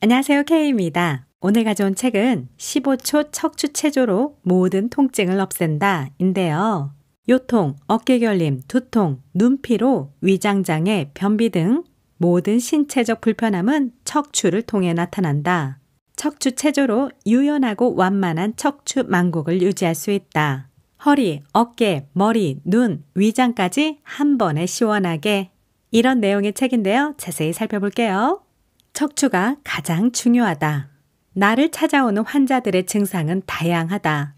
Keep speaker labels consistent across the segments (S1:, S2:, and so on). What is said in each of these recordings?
S1: 안녕하세요. 케이입니다 오늘 가져온 책은 15초 척추체조로 모든 통증을 없앤다 인데요. 요통, 어깨결림, 두통, 눈피로, 위장장애, 변비 등 모든 신체적 불편함은 척추를 통해 나타난다. 척추체조로 유연하고 완만한 척추 망곡을 유지할 수 있다. 허리, 어깨, 머리, 눈, 위장까지 한 번에 시원하게. 이런 내용의 책인데요. 자세히 살펴볼게요. 척추가 가장 중요하다. 나를 찾아오는 환자들의 증상은 다양하다.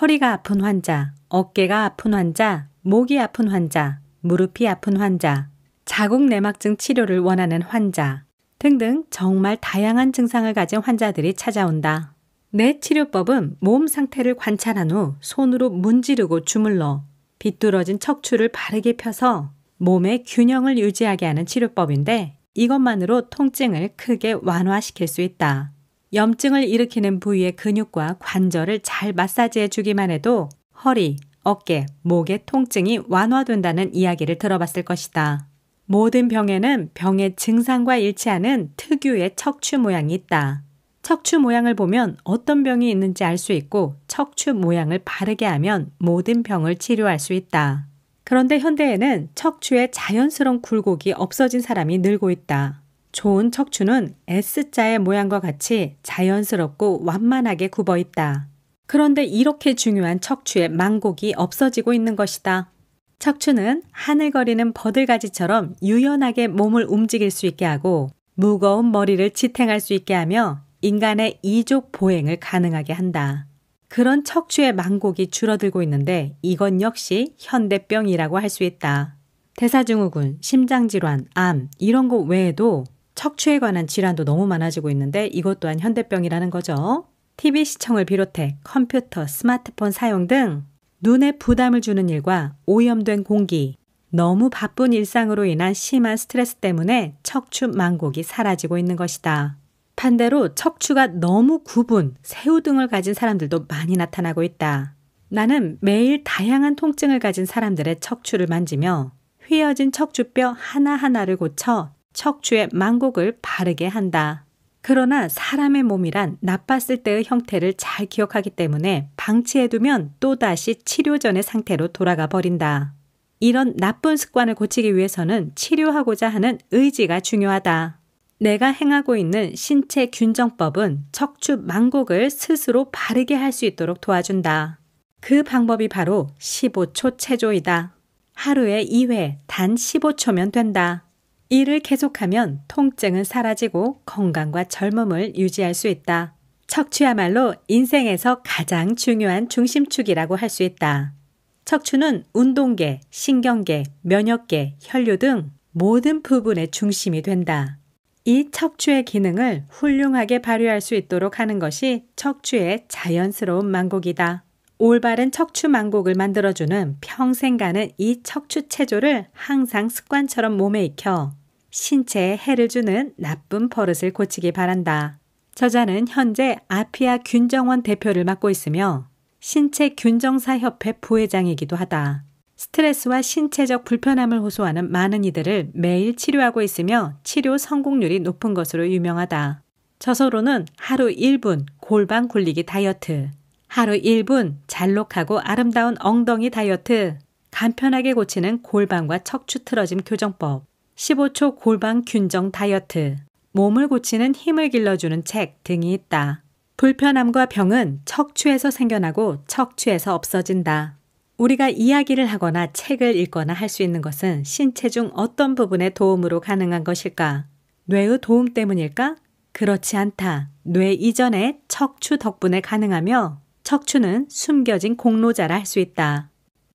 S1: 허리가 아픈 환자, 어깨가 아픈 환자, 목이 아픈 환자, 무릎이 아픈 환자, 자궁내막증 치료를 원하는 환자 등등 정말 다양한 증상을 가진 환자들이 찾아온다. 내 치료법은 몸 상태를 관찰한 후 손으로 문지르고 주물러 비뚤어진 척추를 바르게 펴서 몸의 균형을 유지하게 하는 치료법인데 이것만으로 통증을 크게 완화시킬 수 있다. 염증을 일으키는 부위의 근육과 관절을 잘 마사지해 주기만 해도 허리, 어깨, 목의 통증이 완화된다는 이야기를 들어봤을 것이다. 모든 병에는 병의 증상과 일치하는 특유의 척추 모양이 있다. 척추 모양을 보면 어떤 병이 있는지 알 수 있고 척추 모양을 바르게 하면 모든 병을 치료할 수 있다. 그런데 현대에는 척추의 자연스러운 굴곡이 없어진 사람이 늘고 있다. 좋은 척추는 S자의 모양과 같이 자연스럽고 완만하게 굽어 있다. 그런데 이렇게 중요한 척추의 망곡이 없어지고 있는 것이다. 척추는 하늘거리는 버들가지처럼 유연하게 몸을 움직일 수 있게 하고 무거운 머리를 지탱할 수 있게 하며 인간의 이족 보행을 가능하게 한다. 그런 척추의 망곡이 줄어들고 있는데 이건 역시 현대병이라고 할 수 있다. 대사증후군, 심장질환, 암 이런 것 외에도 척추에 관한 질환도 너무 많아지고 있는데 이것 또한 현대병이라는 거죠. TV 시청을 비롯해 컴퓨터, 스마트폰 사용 등 눈에 부담을 주는 일과 오염된 공기, 너무 바쁜 일상으로 인한 심한 스트레스 때문에 척추 망곡이 사라지고 있는 것이다. 반대로 척추가 너무 굽은 새우 등을 가진 사람들도 많이 나타나고 있다. 나는 매일 다양한 통증을 가진 사람들의 척추를 만지며 휘어진 척추뼈 하나하나를 고쳐 척추의 망곡을 바르게 한다. 그러나 사람의 몸이란 나빴을 때의 형태를 잘 기억하기 때문에 방치해두면 또다시 치료 전의 상태로 돌아가 버린다. 이런 나쁜 습관을 고치기 위해서는 치료하고자 하는 의지가 중요하다. 내가 행하고 있는 신체 균정법은 척추 망곡을 스스로 바르게 할 수 있도록 도와준다. 그 방법이 바로 15초 체조이다. 하루에 2회 단 15초면 된다. 이를 계속하면 통증은 사라지고 건강과 젊음을 유지할 수 있다. 척추야말로 인생에서 가장 중요한 중심축이라고 할 수 있다. 척추는 운동계, 신경계, 면역계, 혈류 등 모든 부분의 중심이 된다. 이 척추의 기능을 훌륭하게 발휘할 수 있도록 하는 것이 척추의 자연스러운 망곡이다 올바른 척추 망곡을 만들어주는 평생 가는 이 척추 체조를 항상 습관처럼 몸에 익혀 신체에 해를 주는 나쁜 버릇을 고치기 바란다. 저자는 현재 아피아 균정원 대표를 맡고 있으며 신체 균정사 협회 부회장이기도 하다. 스트레스와 신체적 불편함을 호소하는 많은 이들을 매일 치료하고 있으며 치료 성공률이 높은 것으로 유명하다. 저서로는 하루 1분 골반 굴리기 다이어트, 하루 1분 잘록하고 아름다운 엉덩이 다이어트, 간편하게 고치는 골반과 척추 틀어짐 교정법, 15초 골반 균정 다이어트, 몸을 고치는 힘을 길러주는 책 등이 있다. 불편함과 병은 척추에서 생겨나고 척추에서 없어진다. 우리가 이야기를 하거나 책을 읽거나 할 수 있는 것은 신체 중 어떤 부분에 도움으로 가능한 것일까? 뇌의 도움 때문일까? 그렇지 않다. 뇌이전에 척추 덕분에 가능하며 척추는 숨겨진 공로자라 할 수 있다.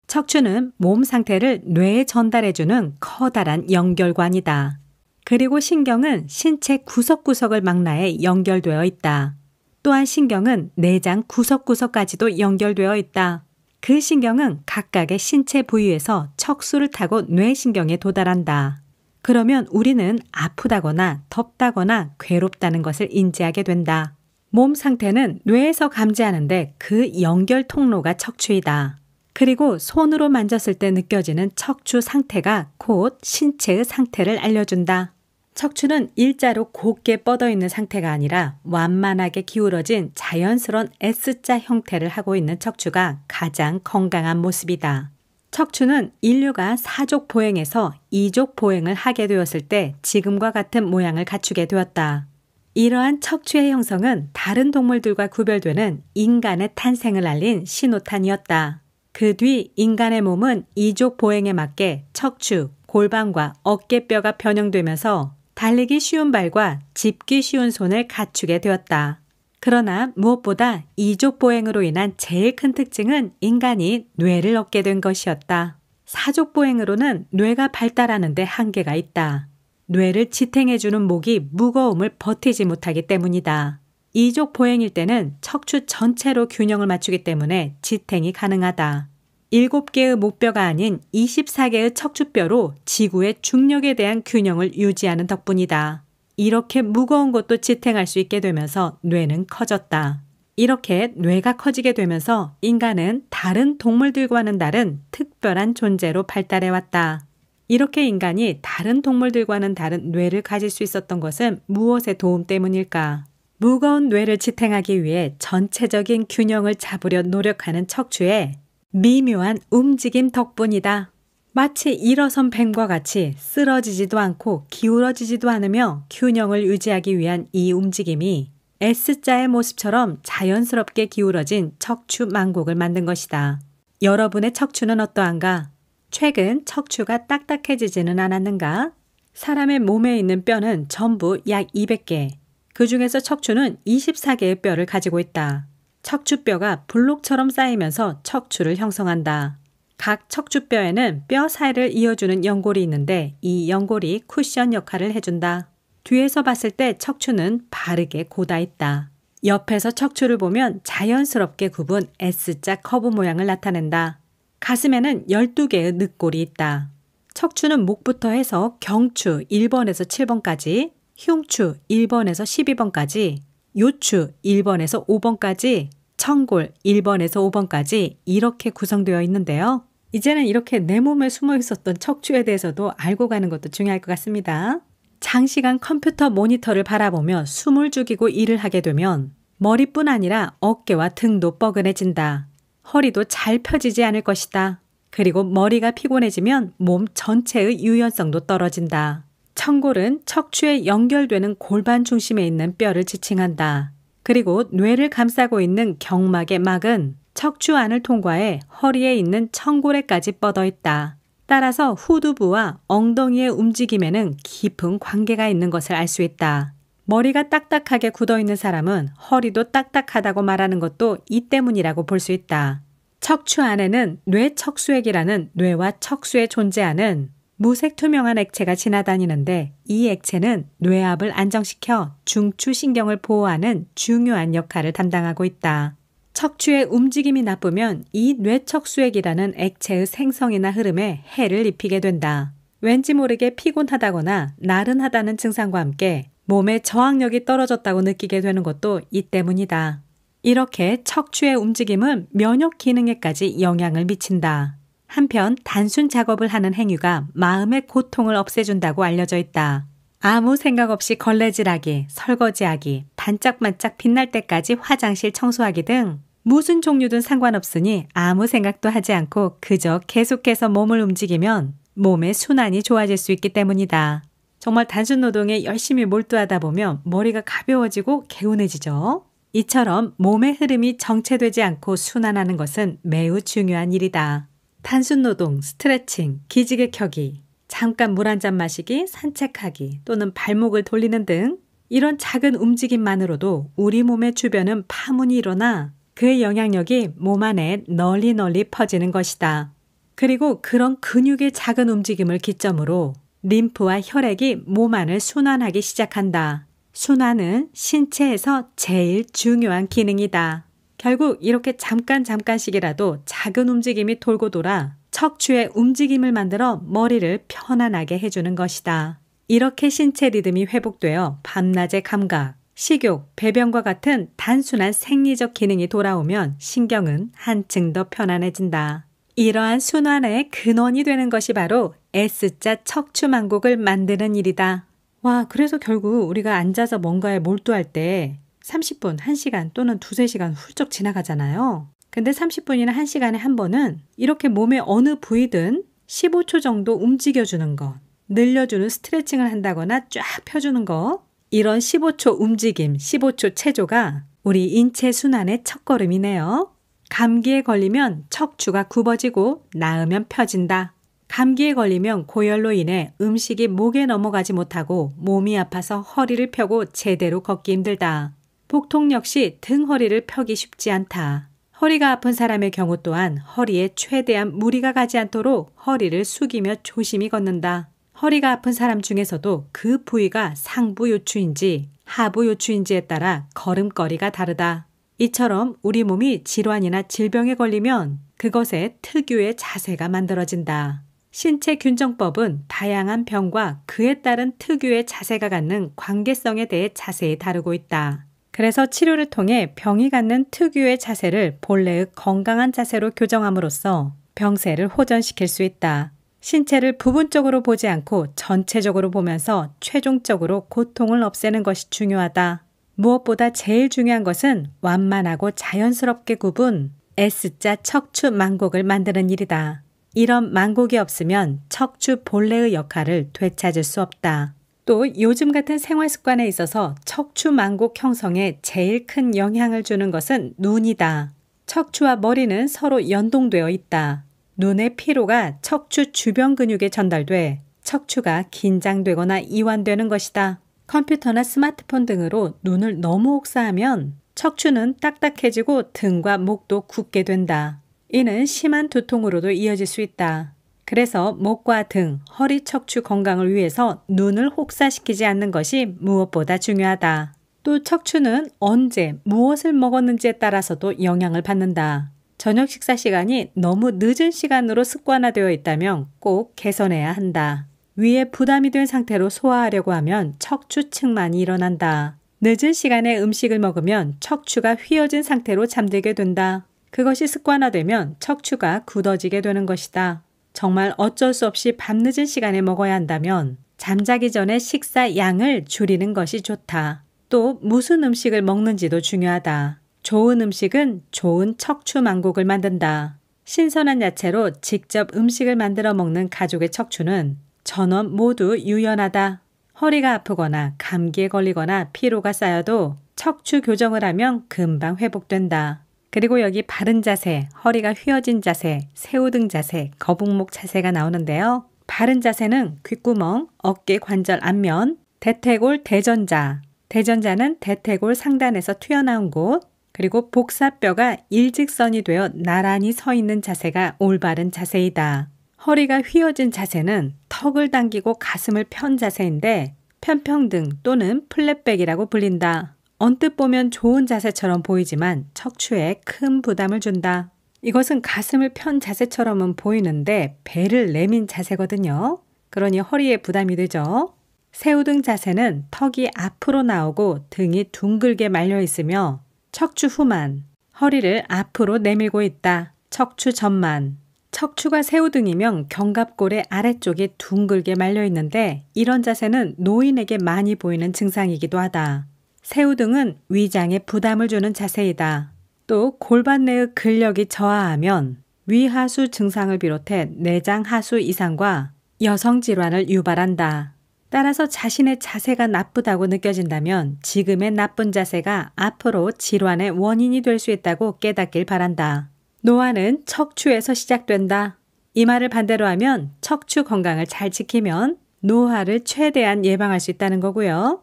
S1: 척추는 몸 상태를 뇌에 전달해주는 커다란 연결관이다. 그리고 신경은 신체 구석구석을 망라해 연결되어 있다. 또한 신경은 내장 구석구석까지도 연결되어 있다. 그 신경은 각각의 신체 부위에서 척수를 타고 뇌신경에 도달한다. 그러면 우리는 아프다거나 덥다거나 괴롭다는 것을 인지하게 된다. 몸 상태는 뇌에서 감지하는데 그 연결 통로가 척추이다. 그리고 손으로 만졌을 때 느껴지는 척추 상태가 곧 신체의 상태를 알려준다. 척추는 일자로 곧게 뻗어 있는 상태가 아니라 완만하게 기울어진 자연스러운 S자 형태를 하고 있는 척추가 가장 건강한 모습이다. 척추는 인류가 사족 보행에서 이족 보행을 하게 되었을 때 지금과 같은 모양을 갖추게 되었다. 이러한 척추의 형성은 다른 동물들과 구별되는 인간의 탄생을 알린 신호탄이었다. 그 뒤 인간의 몸은 이족 보행에 맞게 척추, 골반과 어깨뼈가 변형되면서 달리기 쉬운 발과 집기 쉬운 손을 갖추게 되었다. 그러나 무엇보다 이족 보행으로 인한 제일 큰 특징은 인간이 뇌를 얻게 된 것이었다. 사족 보행으로는 뇌가 발달하는데 한계가 있다. 뇌를 지탱해주는 목이 무거움을 버티지 못하기 때문이다. 이족 보행일 때는 척추 전체로 균형을 맞추기 때문에 지탱이 가능하다. 7개의 목뼈가 아닌 24개의 척추뼈로 지구의 중력에 대한 균형을 유지하는 덕분이다. 이렇게 무거운 것도 지탱할 수 있게 되면서 뇌는 커졌다. 이렇게 뇌가 커지게 되면서 인간은 다른 동물들과는 다른 특별한 존재로 발달해왔다. 이렇게 인간이 다른 동물들과는 다른 뇌를 가질 수 있었던 것은 무엇의 도움 때문일까? 무거운 뇌를 지탱하기 위해 전체적인 균형을 잡으려 노력하는 척추에 미묘한 움직임 덕분이다. 마치 일어선 뱀과 같이 쓰러지지도 않고 기울어지지도 않으며 균형을 유지하기 위한 이 움직임이 S자의 모습처럼 자연스럽게 기울어진 척추 망곡을 만든 것이다. 여러분의 척추는 어떠한가? 최근 척추가 딱딱해지지는 않았는가? 사람의 몸에 있는 뼈는 전부 약 200개, 그 중에서 척추는 24개의 뼈를 가지고 있다. 척추뼈가 블록처럼 쌓이면서 척추를 형성한다. 각 척추뼈에는 뼈 사이를 이어주는 연골이 있는데 이 연골이 쿠션 역할을 해준다. 뒤에서 봤을 때 척추는 바르게 고다 있다. 옆에서 척추를 보면 자연스럽게 굽은 S자 커브 모양을 나타낸다. 가슴에는 12개의 늑골이 있다. 척추는 목부터 해서 경추 1번에서 7번까지, 흉추 1번에서 12번까지, 요추 1번에서 5번까지, 청골 1번에서 5번까지 이렇게 구성되어 있는데요. 이제는 이렇게 내 몸에 숨어 있었던 척추에 대해서도 알고 가는 것도 중요할 것 같습니다. 장시간 컴퓨터 모니터를 바라보며 숨을 죽이고 일을 하게 되면 머리뿐 아니라 어깨와 등도 뻐근해진다. 허리도 잘 펴지지 않을 것이다. 그리고 머리가 피곤해지면 몸 전체의 유연성도 떨어진다. 청골은 척추에 연결되는 골반 중심에 있는 뼈를 지칭한다. 그리고 뇌를 감싸고 있는 경막의 막은 척추 안을 통과해 허리에 있는 청골에까지 뻗어 있다. 따라서 후두부와 엉덩이의 움직임에는 깊은 관계가 있는 것을 알 수 있다. 머리가 딱딱하게 굳어 있는 사람은 허리도 딱딱하다고 말하는 것도 이 때문이라고 볼 수 있다. 척추 안에는 뇌척수액이라는 뇌와 척수에 존재하는 무색 투명한 액체가 지나다니는데 이 액체는 뇌압을 안정시켜 중추신경을 보호하는 중요한 역할을 담당하고 있다. 척추의 움직임이 나쁘면 이 뇌척수액이라는 액체의 생성이나 흐름에 해를 입히게 된다. 왠지 모르게 피곤하다거나 나른하다는 증상과 함께 몸의 저항력이 떨어졌다고 느끼게 되는 것도 이 때문이다. 이렇게 척추의 움직임은 면역 기능에까지 영향을 미친다. 한편 단순 작업을 하는 행위가 마음의 고통을 없애준다고 알려져 있다. 아무 생각 없이 걸레질하기, 설거지하기, 반짝반짝 빛날 때까지 화장실 청소하기 등 무슨 종류든 상관없으니 아무 생각도 하지 않고 그저 계속해서 몸을 움직이면 몸의 순환이 좋아질 수 있기 때문이다. 정말 단순 노동에 열심히 몰두하다 보면 머리가 가벼워지고 개운해지죠. 이처럼 몸의 흐름이 정체되지 않고 순환하는 것은 매우 중요한 일이다. 단순노동, 스트레칭, 기지개 켜기, 잠깐 물 한 잔 마시기, 산책하기 또는 발목을 돌리는 등 이런 작은 움직임만으로도 우리 몸의 주변은 파문이 일어나 그의 영향력이 몸 안에 널리 널리 퍼지는 것이다. 그리고 그런 근육의 작은 움직임을 기점으로 림프와 혈액이 몸 안을 순환하기 시작한다. 순환은 신체에서 제일 중요한 기능이다. 결국 이렇게 잠깐 잠깐씩이라도 작은 움직임이 돌고 돌아 척추의 움직임을 만들어 머리를 편안하게 해주는 것이다. 이렇게 신체 리듬이 회복되어 밤낮의 감각, 식욕, 배변과 같은 단순한 생리적 기능이 돌아오면 신경은 한층 더 편안해진다. 이러한 순환의 근원이 되는 것이 바로 S자 척추만곡을 만드는 일이다. 와, 그래서 결국 우리가 앉아서 뭔가에 몰두할 때 30분, 1시간 또는 2, 3 시간 훌쩍 지나가잖아요. 근데 30분이나 1시간에 한 번은 이렇게 몸의 어느 부위든 15초 정도 움직여주는 것, 늘려주는 스트레칭을 한다거나 쫙 펴주는 것, 이런 15초 움직임, 15초 체조가 우리 인체 순환의 첫걸음이네요. 감기에 걸리면 척추가 굽어지고 나으면 펴진다. 감기에 걸리면 고열로 인해 음식이 목에 넘어가지 못하고 몸이 아파서 허리를 펴고 제대로 걷기 힘들다. 복통 역시 등 허리를 펴기 쉽지 않다. 허리가 아픈 사람의 경우 또한 허리에 최대한 무리가 가지 않도록 허리를 숙이며 조심히 걷는다. 허리가 아픈 사람 중에서도 그 부위가 상부 요추인지 하부 요추인지에 따라 걸음거리가 다르다. 이처럼 우리 몸이 질환이나 질병에 걸리면 그것의 특유의 자세가 만들어진다. 신체 균정법은 다양한 병과 그에 따른 특유의 자세가 갖는 관계성에 대해 자세히 다루고 있다. 그래서 치료를 통해 병이 갖는 특유의 자세를 본래의 건강한 자세로 교정함으로써 병세를 호전시킬 수 있다. 신체를 부분적으로 보지 않고 전체적으로 보면서 최종적으로 고통을 없애는 것이 중요하다. 무엇보다 제일 중요한 것은 완만하고 자연스럽게 굽은 S자 척추 망곡을 만드는 일이다. 이런 망곡이 없으면 척추 본래의 역할을 되찾을 수 없다. 또 요즘 같은 생활 습관에 있어서 척추망곡 형성에 제일 큰 영향을 주는 것은 눈이다. 척추와 머리는 서로 연동되어 있다. 눈의 피로가 척추 주변 근육에 전달돼 척추가 긴장되거나 이완되는 것이다. 컴퓨터나 스마트폰 등으로 눈을 너무 혹사하면 척추는 딱딱해지고 등과 목도 굳게 된다. 이는 심한 두통으로도 이어질 수 있다. 그래서 목과 등, 허리 척추 건강을 위해서 눈을 혹사시키지 않는 것이 무엇보다 중요하다. 또 척추는 언제, 무엇을 먹었는지에 따라서도 영향을 받는다. 저녁 식사 시간이 너무 늦은 시간으로 습관화되어 있다면 꼭 개선해야 한다. 위에 부담이 된 상태로 소화하려고 하면 척추측만이 일어난다. 늦은 시간에 음식을 먹으면 척추가 휘어진 상태로 잠들게 된다. 그것이 습관화되면 척추가 굳어지게 되는 것이다. 정말 어쩔 수 없이 밤늦은 시간에 먹어야 한다면 잠자기 전에 식사 양을 줄이는 것이 좋다. 또 무슨 음식을 먹는지도 중요하다. 좋은 음식은 좋은 척추 망국을 만든다. 신선한 야채로 직접 음식을 만들어 먹는 가족의 척추는 전원 모두 유연하다. 허리가 아프거나 감기에 걸리거나 피로가 쌓여도 척추 교정을 하면 금방 회복된다. 그리고 여기 바른 자세, 허리가 휘어진 자세, 새우등 자세, 거북목 자세가 나오는데요. 바른 자세는 귓구멍, 어깨 관절 앞면, 대퇴골 대전자, 대전자는 대퇴골 상단에서 튀어나온 곳, 그리고 복사뼈가 일직선이 되어 나란히 서 있는 자세가 올바른 자세이다. 허리가 휘어진 자세는 턱을 당기고 가슴을 편 자세인데 편평등 또는 플랫백이라고 불린다. 언뜻 보면 좋은 자세처럼 보이지만 척추에 큰 부담을 준다. 이것은 가슴을 편 자세처럼은 보이는데 배를 내민 자세거든요. 그러니 허리에 부담이 되죠. 새우등 자세는 턱이 앞으로 나오고 등이 둥글게 말려 있으며 척추 후만, 허리를 앞으로 내밀고 있다. 척추 전만. 척추가 새우등이면 견갑골의 아래쪽이 둥글게 말려 있는데 이런 자세는 노인에게 많이 보이는 증상이기도 하다. 새우 등은 위장에 부담을 주는 자세이다. 또 골반 내의 근력이 저하하면 위하수 증상을 비롯해 내장 하수 이상과 여성 질환을 유발한다. 따라서 자신의 자세가 나쁘다고 느껴진다면 지금의 나쁜 자세가 앞으로 질환의 원인이 될 수 있다고 깨닫길 바란다. 노화는 척추에서 시작된다. 이 말을 반대로 하면 척추 건강을 잘 지키면 노화를 최대한 예방할 수 있다는 거고요.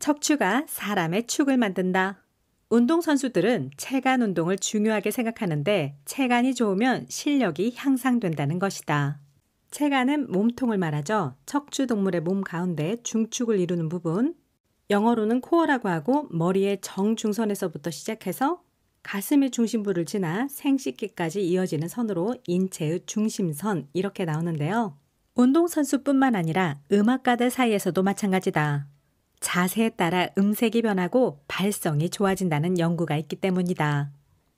S1: 척추가 사람의 축을 만든다. 운동선수들은 체간 운동을 중요하게 생각하는데 체간이 좋으면 실력이 향상된다는 것이다. 체간은 몸통을 말하죠. 척추 동물의 몸 가운데 중축을 이루는 부분, 영어로는 코어라고 하고 머리의 정중선에서부터 시작해서 가슴의 중심부를 지나 생식기까지 이어지는 선으로 인체의 중심선 이렇게 나오는데요. 운동선수뿐만 아니라 음악가들 사이에서도 마찬가지다. 자세에 따라 음색이 변하고 발성이 좋아진다는 연구가 있기 때문이다.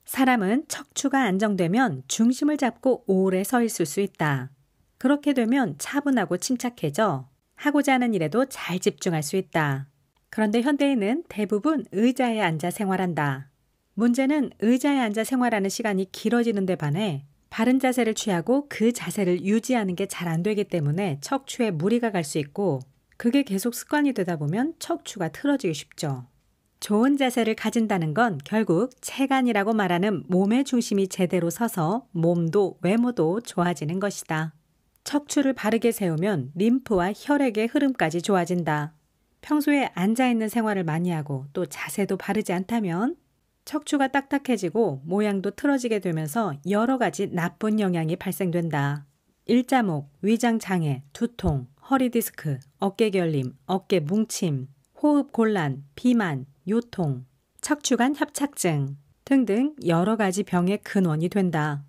S1: 사람은 척추가 안정되면 중심을 잡고 오래 서 있을 수 있다. 그렇게 되면 차분하고 침착해져 하고자 하는 일에도 잘 집중할 수 있다. 그런데 현대인은 대부분 의자에 앉아 생활한다. 문제는 의자에 앉아 생활하는 시간이 길어지는 데 반해 바른 자세를 취하고 그 자세를 유지하는 게 잘 안 되기 때문에 척추에 무리가 갈 수 있고 그게 계속 습관이 되다 보면 척추가 틀어지기 쉽죠. 좋은 자세를 가진다는 건 결국 체간이라고 말하는 몸의 중심이 제대로 서서 몸도 외모도 좋아지는 것이다. 척추를 바르게 세우면 림프와 혈액의 흐름까지 좋아진다. 평소에 앉아있는 생활을 많이 하고 또 자세도 바르지 않다면 척추가 딱딱해지고 모양도 틀어지게 되면서 여러 가지 나쁜 영향이 발생된다. 일자목, 위장장애, 두통, 허리 디스크, 어깨 결림, 어깨 뭉침, 호흡 곤란, 비만, 요통, 척추관 협착증 등등 여러 가지 병의 근원이 된다.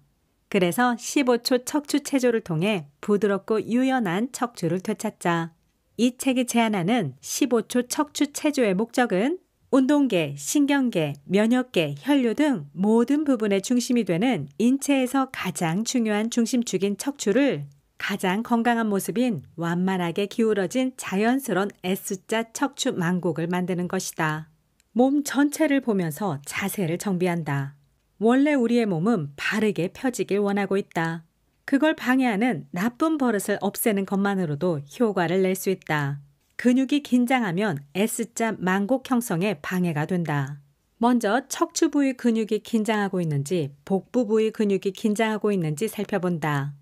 S1: 그래서 15초 척추 체조를 통해 부드럽고 유연한 척추를 되찾자. 이 책이 제안하는 15초 척추 체조의 목적은 운동계, 신경계, 면역계, 혈류 등 모든 부분의 중심이 되는 인체에서 가장 중요한 중심축인 척추를 가장 건강한 모습인 완만하게 기울어진 자연스러운 S자 척추 망곡을 만드는 것이다. 몸 전체를 보면서 자세를 정비한다. 원래 우리의 몸은 바르게 펴지길 원하고 있다. 그걸 방해하는 나쁜 버릇을 없애는 것만으로도 효과를 낼 수 있다. 근육이 긴장하면 S자 망곡 형성에 방해가 된다. 먼저 척추 부위 근육이 긴장하고 있는지 복부 부위 근육이 긴장하고 있는지 살펴본다.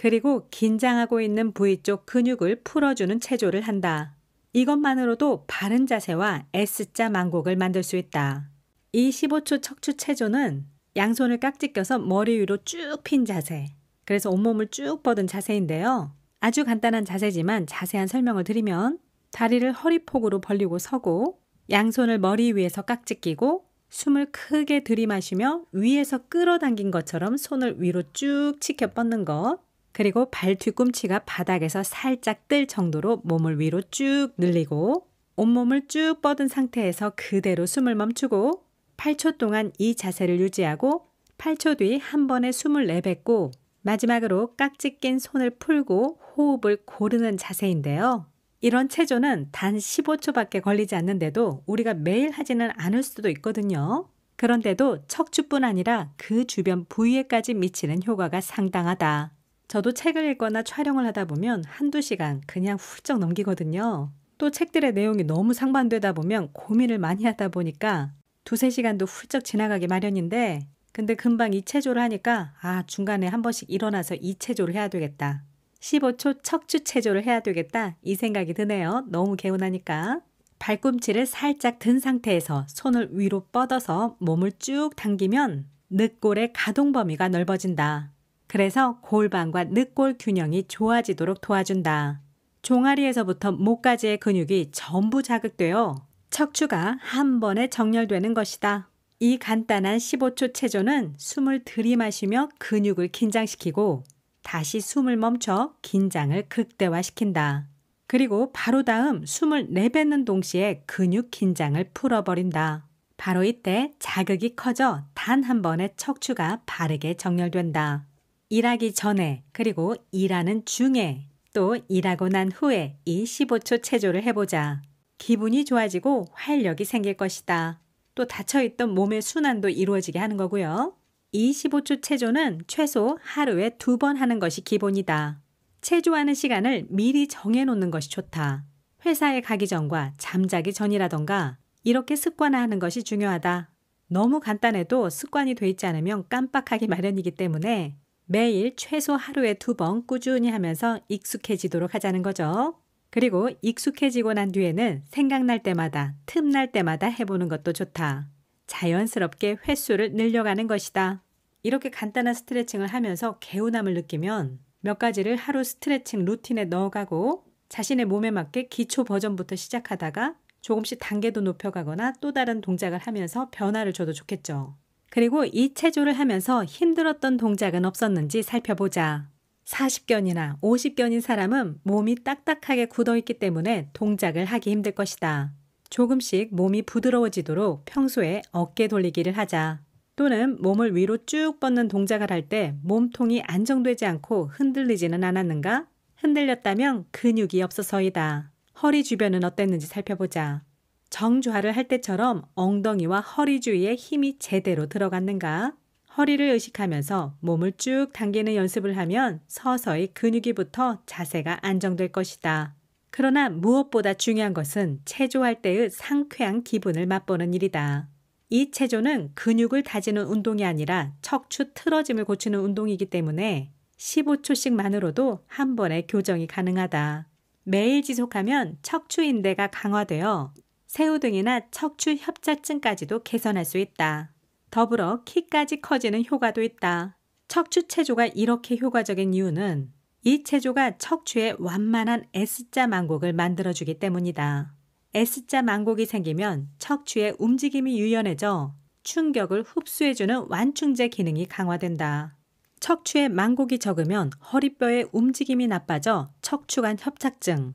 S1: 그리고 긴장하고 있는 부위 쪽 근육을 풀어주는 체조를 한다. 이것만으로도 바른 자세와 S자 망곡을 만들 수 있다. 이 15초 척추 체조는 양손을 깍지 껴서 머리 위로 쭉 핀 자세, 그래서 온몸을 쭉 뻗은 자세인데요. 아주 간단한 자세지만 자세한 설명을 드리면 다리를 허리폭으로 벌리고 서고 양손을 머리 위에서 깍지 끼고 숨을 크게 들이마시며 위에서 끌어당긴 것처럼 손을 위로 쭉 치켜 뻗는 것 그리고 발 뒤꿈치가 바닥에서 살짝 뜰 정도로 몸을 위로 쭉 늘리고 온몸을 쭉 뻗은 상태에서 그대로 숨을 멈추고 8초 동안 이 자세를 유지하고 8초 뒤 한 번에 숨을 내뱉고 마지막으로 깍지 낀 손을 풀고 호흡을 고르는 자세인데요. 이런 체조는 단 15초밖에 걸리지 않는데도 우리가 매일 하지는 않을 수도 있거든요. 그런데도 척추뿐 아니라 그 주변 부위에까지 미치는 효과가 상당하다. 저도 책을 읽거나 촬영을 하다 보면 한두 시간 그냥 훌쩍 넘기거든요. 또 책들의 내용이 너무 상반되다 보면 고민을 많이 하다 보니까 두세 시간도 훌쩍 지나가기 마련인데 근데 금방 이체조를 하니까 아 중간에 한 번씩 일어나서 이체조를 해야 되겠다. 15초 척추 체조를 해야 되겠다 이 생각이 드네요. 너무 개운하니까. 발꿈치를 살짝 든 상태에서 손을 위로 뻗어서 몸을 쭉 당기면 늑골의 가동 범위가 넓어진다. 그래서 골반과 늑골 균형이 좋아지도록 도와준다. 종아리에서부터 목까지의 근육이 전부 자극되어 척추가 한 번에 정렬되는 것이다. 이 간단한 15초 체조는 숨을 들이마시며 근육을 긴장시키고 다시 숨을 멈춰 긴장을 극대화시킨다. 그리고 바로 다음 숨을 내뱉는 동시에 근육 긴장을 풀어버린다. 바로 이때 자극이 커져 단 한 번에 척추가 바르게 정렬된다. 일하기 전에 그리고 일하는 중에 또 일하고 난 후에 이 15초 체조를 해보자. 기분이 좋아지고 활력이 생길 것이다. 또 닫혀있던 몸의 순환도 이루어지게 하는 거고요. 이 15초 체조는 최소 하루에 두 번 하는 것이 기본이다. 체조하는 시간을 미리 정해놓는 것이 좋다. 회사에 가기 전과 잠자기 전이라던가 이렇게 습관화하는 것이 중요하다. 너무 간단해도 습관이 돼 있지 않으면 깜빡하기 마련이기 때문에 매일 최소 하루에 두 번 꾸준히 하면서 익숙해지도록 하자는 거죠. 그리고 익숙해지고 난 뒤에는 생각날 때마다, 틈날 때마다 해보는 것도 좋다. 자연스럽게 횟수를 늘려가는 것이다. 이렇게 간단한 스트레칭을 하면서 개운함을 느끼면 몇 가지를 하루 스트레칭 루틴에 넣어가고 자신의 몸에 맞게 기초 버전부터 시작하다가 조금씩 단계도 높여가거나 또 다른 동작을 하면서 변화를 줘도 좋겠죠. 그리고 이 체조를 하면서 힘들었던 동작은 없었는지 살펴보자. 40견이나 50견인 사람은 몸이 딱딱하게 굳어있기 때문에 동작을 하기 힘들 것이다. 조금씩 몸이 부드러워지도록 평소에 어깨 돌리기를 하자. 또는 몸을 위로 쭉 뻗는 동작을 할 때 몸통이 안정되지 않고 흔들리지는 않았는가? 흔들렸다면 근육이 없어서이다. 허리 주변은 어땠는지 살펴보자. 정좌를 할 때처럼 엉덩이와 허리 주위에 힘이 제대로 들어갔는가? 허리를 의식하면서 몸을 쭉 당기는 연습을 하면 서서히 근육이부터 자세가 안정될 것이다. 그러나 무엇보다 중요한 것은 체조할 때의 상쾌한 기분을 맛보는 일이다. 이 체조는 근육을 다지는 운동이 아니라 척추 틀어짐을 고치는 운동이기 때문에 15초씩만으로도 한 번의 교정이 가능하다. 매일 지속하면 척추 인대가 강화되어 새우 등이나 척추 협자증까지도 개선할 수 있다. 더불어 키까지 커지는 효과도 있다. 척추 체조가 이렇게 효과적인 이유는 이 체조가 척추의 완만한 S자 망곡을 만들어주기 때문이다. S자 망곡이 생기면 척추의 움직임이 유연해져 충격을 흡수해주는 완충제 기능이 강화된다. 척추의 망곡이 적으면 허리뼈의 움직임이 나빠져 척추관 협착증,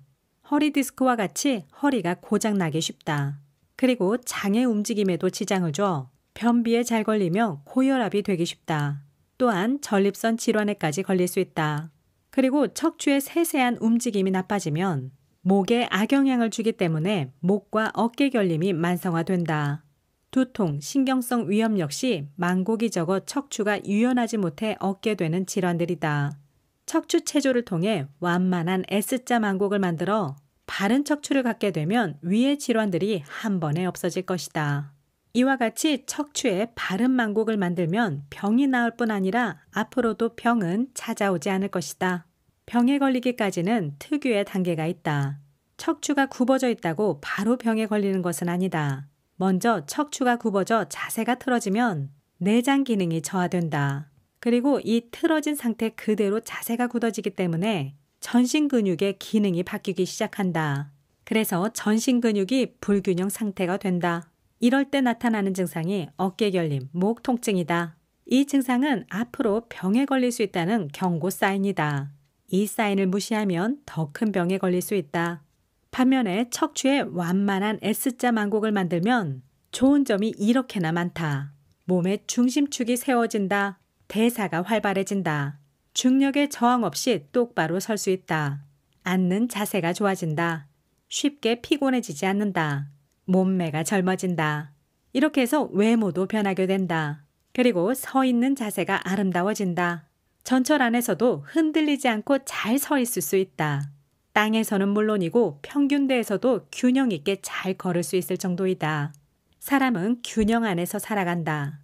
S1: 허리 디스크와 같이 허리가 고장나기 쉽다. 그리고 장의 움직임에도 지장을 줘 변비에 잘 걸리며 고혈압이 되기 쉽다. 또한 전립선 질환에까지 걸릴 수 있다. 그리고 척추의 세세한 움직임이 나빠지면 목에 악영향을 주기 때문에 목과 어깨 결림이 만성화된다. 두통, 신경성 위염 역시 망고기 적어 척추가 유연하지 못해 얻게 되는 질환들이다. 척추 체조를 통해 완만한 S자 망곡을 만들어 바른 척추를 갖게 되면 위의 질환들이 한 번에 없어질 것이다. 이와 같이 척추에 바른 망곡을 만들면 병이 나을 뿐 아니라 앞으로도 병은 찾아오지 않을 것이다. 병에 걸리기까지는 특유의 단계가 있다. 척추가 굽어져 있다고 바로 병에 걸리는 것은 아니다. 먼저 척추가 굽어져 자세가 틀어지면 내장 기능이 저하된다. 그리고 이 틀어진 상태 그대로 자세가 굳어지기 때문에 전신 근육의 기능이 바뀌기 시작한다. 그래서 전신 근육이 불균형 상태가 된다. 이럴 때 나타나는 증상이 어깨 결림, 목 통증이다. 이 증상은 앞으로 병에 걸릴 수 있다는 경고 사인이다. 이 사인을 무시하면 더 큰 병에 걸릴 수 있다. 반면에 척추에 완만한 S자 만곡을 만들면 좋은 점이 이렇게나 많다. 몸의 중심축이 세워진다. 대사가 활발해진다. 중력에 저항 없이 똑바로 설 수 있다. 앉는 자세가 좋아진다. 쉽게 피곤해지지 않는다. 몸매가 젊어진다. 이렇게 해서 외모도 변하게 된다. 그리고 서 있는 자세가 아름다워진다. 전철 안에서도 흔들리지 않고 잘 서 있을 수 있다. 땅에서는 물론이고 평균대에서도 균형 있게 잘 걸을 수 있을 정도이다. 사람은 균형 안에서 살아간다.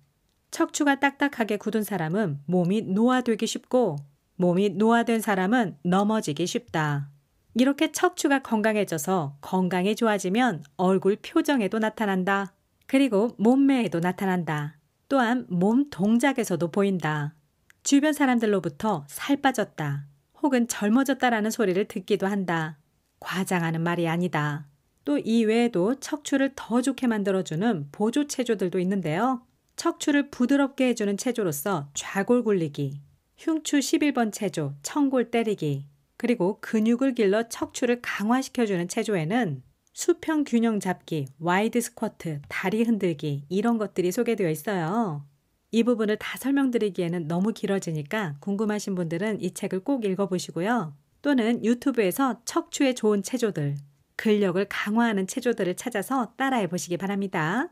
S1: 척추가 딱딱하게 굳은 사람은 몸이 노화되기 쉽고 몸이 노화된 사람은 넘어지기 쉽다. 이렇게 척추가 건강해져서 건강이 좋아지면 얼굴 표정에도 나타난다. 그리고 몸매에도 나타난다. 또한 몸 동작에서도 보인다. 주변 사람들로부터 살 빠졌다. 혹은 젊어졌다라는 소리를 듣기도 한다. 과장하는 말이 아니다. 또 이외에도 척추를 더 좋게 만들어주는 보조 체조들도 있는데요. 척추를 부드럽게 해주는 체조로서 좌골 굴리기, 흉추 11번 체조, 청골 때리기, 그리고 근육을 길러 척추를 강화시켜주는 체조에는 수평 균형 잡기, 와이드 스쿼트, 다리 흔들기 이런 것들이 소개되어 있어요. 이 부분을 다 설명드리기에는 너무 길어지니까 궁금하신 분들은 이 책을 꼭 읽어보시고요. 또는 유튜브에서 척추에 좋은 체조들, 근력을 강화하는 체조들을 찾아서 따라해 보시기 바랍니다.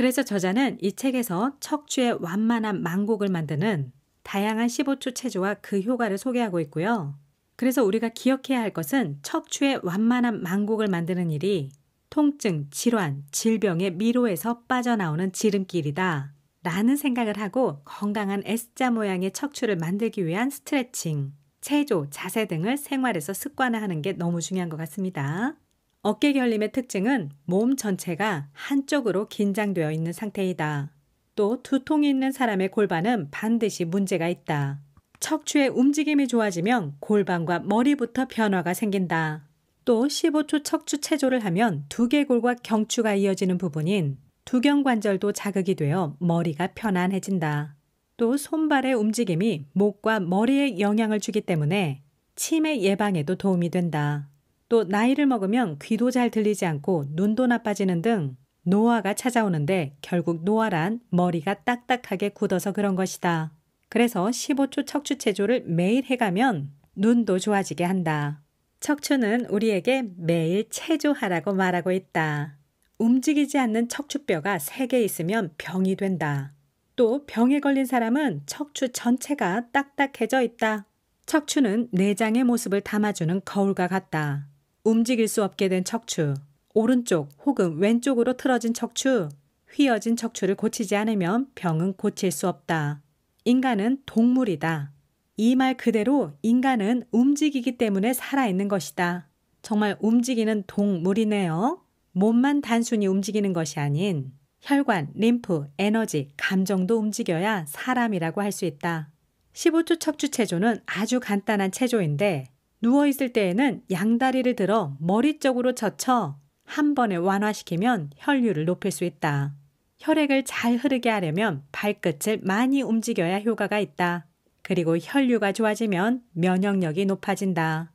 S1: 그래서 저자는 이 책에서 척추의 완만한 망곡을 만드는 다양한 15초 체조와 그 효과를 소개하고 있고요. 그래서 우리가 기억해야 할 것은 척추의 완만한 망곡을 만드는 일이 통증, 질환, 질병의 미로에서 빠져나오는 지름길이다. 라는 생각을 하고 건강한 S자 모양의 척추를 만들기 위한 스트레칭, 체조, 자세 등을 생활에서 습관화하는 게 너무 중요한 것 같습니다. 어깨 결림의 특징은 몸 전체가 한쪽으로 긴장되어 있는 상태이다. 또 두통이 있는 사람의 골반은 반드시 문제가 있다. 척추의 움직임이 좋아지면 골반과 머리부터 변화가 생긴다. 또 15초 척추 체조를 하면 두개골과 경추가 이어지는 부분인 두경관절도 자극이 되어 머리가 편안해진다. 또 손발의 움직임이 목과 머리에 영향을 주기 때문에 치매 예방에도 도움이 된다. 또 나이를 먹으면 귀도 잘 들리지 않고 눈도 나빠지는 등 노화가 찾아오는데 결국 노화란 머리가 딱딱하게 굳어서 그런 것이다. 그래서 15초 척추 체조를 매일 해가면 눈도 좋아지게 한다. 척추는 우리에게 매일 체조하라고 말하고 있다. 움직이지 않는 척추뼈가 3개 있으면 병이 된다. 또 병에 걸린 사람은 척추 전체가 딱딱해져 있다. 척추는 내장의 모습을 담아주는 거울과 같다. 움직일 수 없게 된 척추, 오른쪽 혹은 왼쪽으로 틀어진 척추, 휘어진 척추를 고치지 않으면 병은 고칠 수 없다. 인간은 동물이다. 이 말 그대로 인간은 움직이기 때문에 살아있는 것이다. 정말 움직이는 동물이네요. 몸만 단순히 움직이는 것이 아닌 혈관, 림프, 에너지, 감정도 움직여야 사람이라고 할 수 있다. 15초 척추 체조는 아주 간단한 체조인데 누워 있을 때에는 양다리를 들어 머리 쪽으로 젖혀 한 번에 완화시키면 혈류를 높일 수 있다. 혈액을 잘 흐르게 하려면 발끝을 많이 움직여야 효과가 있다. 그리고 혈류가 좋아지면 면역력이 높아진다.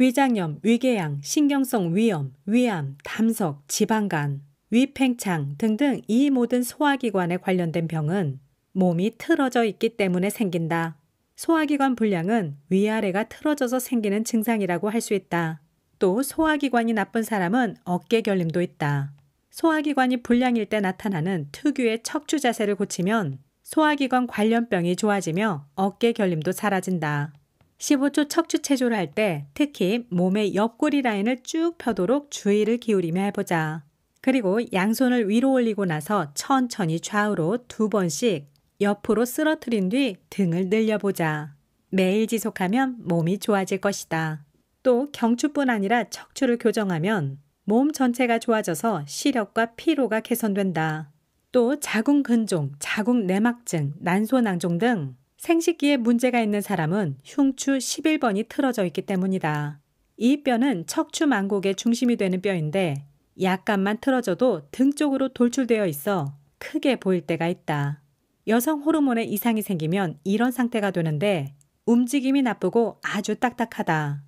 S1: 위장염, 위궤양, 신경성 위염, 위암, 담석, 지방간, 위팽창 등등 이 모든 소화기관에 관련된 병은 몸이 틀어져 있기 때문에 생긴다. 소화기관 불량은 위아래가 틀어져서 생기는 증상이라고 할 수 있다. 또 소화기관이 나쁜 사람은 어깨 결림도 있다. 소화기관이 불량일 때 나타나는 특유의 척추 자세를 고치면 소화기관 관련병이 좋아지며 어깨 결림도 사라진다. 15초 척추 체조를 할 때 특히 몸의 옆구리 라인을 쭉 펴도록 주의를 기울이며 해보자. 그리고 양손을 위로 올리고 나서 천천히 좌우로 두 번씩 옆으로 쓰러뜨린 뒤 등을 늘려보자. 매일 지속하면 몸이 좋아질 것이다. 또 경추뿐 아니라 척추를 교정하면 몸 전체가 좋아져서 시력과 피로가 개선된다. 또 자궁 근종, 자궁 내막증, 난소낭종 등 생식기에 문제가 있는 사람은 흉추 11번이 틀어져 있기 때문이다. 이 뼈는 척추망곡의 중심이 되는 뼈인데 약간만 틀어져도 등 쪽으로 돌출되어 있어 크게 보일 때가 있다. 여성 호르몬에 이상이 생기면 이런 상태가 되는데 움직임이 나쁘고 아주 딱딱하다.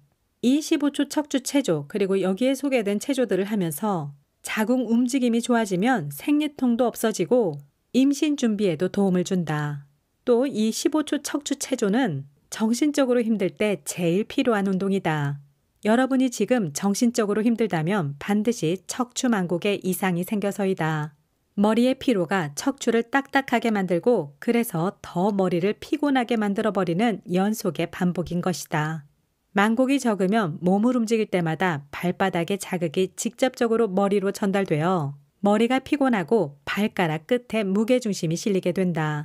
S1: 25초 척추 체조 그리고 여기에 소개된 체조들을 하면서 자궁 움직임이 좋아지면 생리통도 없어지고 임신 준비에도 도움을 준다. 또 이 15초 척추 체조는 정신적으로 힘들 때 제일 필요한 운동이다. 여러분이 지금 정신적으로 힘들다면 반드시 척추 만곡에 이상이 생겨서이다. 머리의 피로가 척추를 딱딱하게 만들고 그래서 더 머리를 피곤하게 만들어버리는 연속의 반복인 것이다. 만곡이 적으면 몸을 움직일 때마다 발바닥의 자극이 직접적으로 머리로 전달되어 머리가 피곤하고 발가락 끝에 무게중심이 실리게 된다.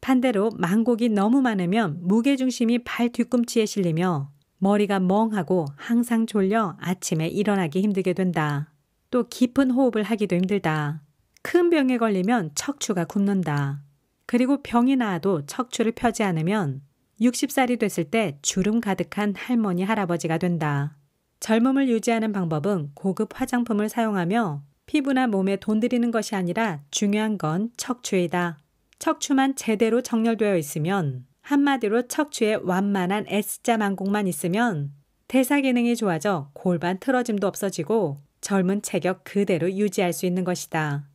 S1: 반대로 만곡이 너무 많으면 무게중심이 발 뒤꿈치에 실리며 머리가 멍하고 항상 졸려 아침에 일어나기 힘들게 된다. 또 깊은 호흡을 하기도 힘들다. 큰 병에 걸리면 척추가 굽는다. 그리고 병이 나아도 척추를 펴지 않으면 60살이 됐을 때 주름 가득한 할머니 할아버지가 된다. 젊음을 유지하는 방법은 고급 화장품을 사용하며 피부나 몸에 돈 들이는 것이 아니라 중요한 건 척추이다. 척추만 제대로 정렬되어 있으면 한마디로 척추에 완만한 S자 만곡만 있으면 대사 기능이 좋아져 골반 틀어짐도 없어지고 젊은 체격 그대로 유지할 수 있는 것이다.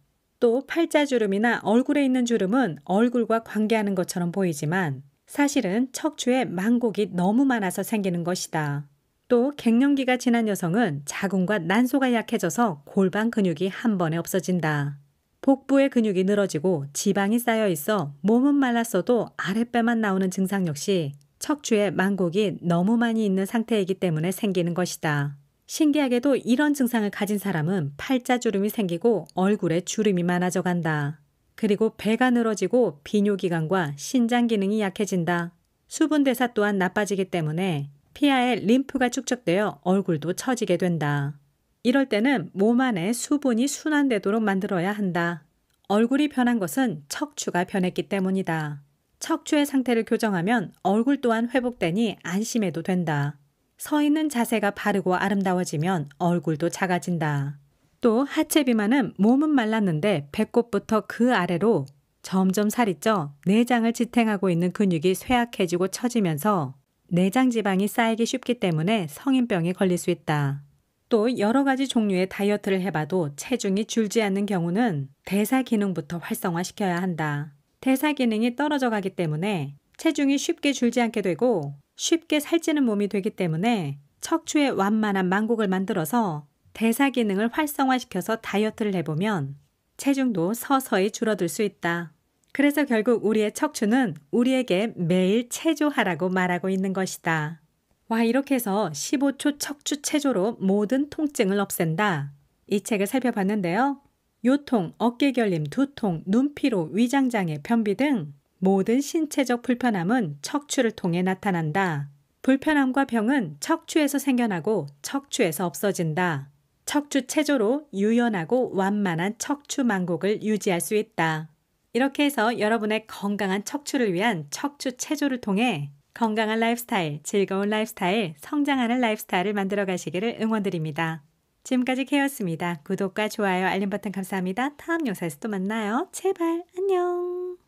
S1: 또 팔자주름이나 얼굴에 있는 주름은 얼굴과 관계하는 것처럼 보이지만 사실은 척추에 망고기 너무 많아서 생기는 것이다. 또 갱년기가 지난 여성은 자궁과 난소가 약해져서 골반 근육이 한 번에 없어진다. 복부의 근육이 늘어지고 지방이 쌓여 있어 몸은 말랐어도 아랫배만 나오는 증상 역시 척추에 망고기 너무 많이 있는 상태이기 때문에 생기는 것이다. 신기하게도 이런 증상을 가진 사람은 팔자주름이 생기고 얼굴에 주름이 많아져 간다. 그리고 배가 늘어지고 비뇨기관과 신장 기능이 약해진다. 수분 대사 또한 나빠지기 때문에 피하에 림프가 축적되어 얼굴도 처지게 된다. 이럴 때는 몸 안에 수분이 순환되도록 만들어야 한다. 얼굴이 변한 것은 척추가 변했기 때문이다. 척추의 상태를 교정하면 얼굴 또한 회복되니 안심해도 된다. 서 있는 자세가 바르고 아름다워지면 얼굴도 작아진다. 또 하체 비만은 몸은 말랐는데 배꼽부터 그 아래로 점점 살이 쪄 내장을 지탱하고 있는 근육이 쇠약해지고 처지면서 내장 지방이 쌓이기 쉽기 때문에 성인병에 걸릴 수 있다. 또 여러 가지 종류의 다이어트를 해봐도 체중이 줄지 않는 경우는 대사 기능부터 활성화시켜야 한다. 대사 기능이 떨어져 가기 때문에 체중이 쉽게 줄지 않게 되고 쉽게 살찌는 몸이 되기 때문에 척추의 완만한 망곡을 만들어서 대사 기능을 활성화시켜서 다이어트를 해보면 체중도 서서히 줄어들 수 있다. 그래서 결국 우리의 척추는 우리에게 매일 체조하라고 말하고 있는 것이다. 와, 이렇게 해서 15초 척추 체조로 모든 통증을 없앤다. 이 책을 살펴봤는데요. 요통, 어깨결림, 두통, 눈피로, 위장장애, 변비 등 모든 신체적 불편함은 척추를 통해 나타난다. 불편함과 병은 척추에서 생겨나고 척추에서 없어진다. 척추 체조로 유연하고 완만한 척추 망곡을 유지할 수 있다. 이렇게 해서 여러분의 건강한 척추를 위한 척추 체조를 통해 건강한 라이프스타일, 즐거운 라이프스타일, 성장하는 라이프스타일을 만들어 가시기를 응원드립니다. 지금까지 케어였습니다. 구독과 좋아요, 알림 버튼 감사합니다. 다음 영상에서 또 만나요. 제발 안녕.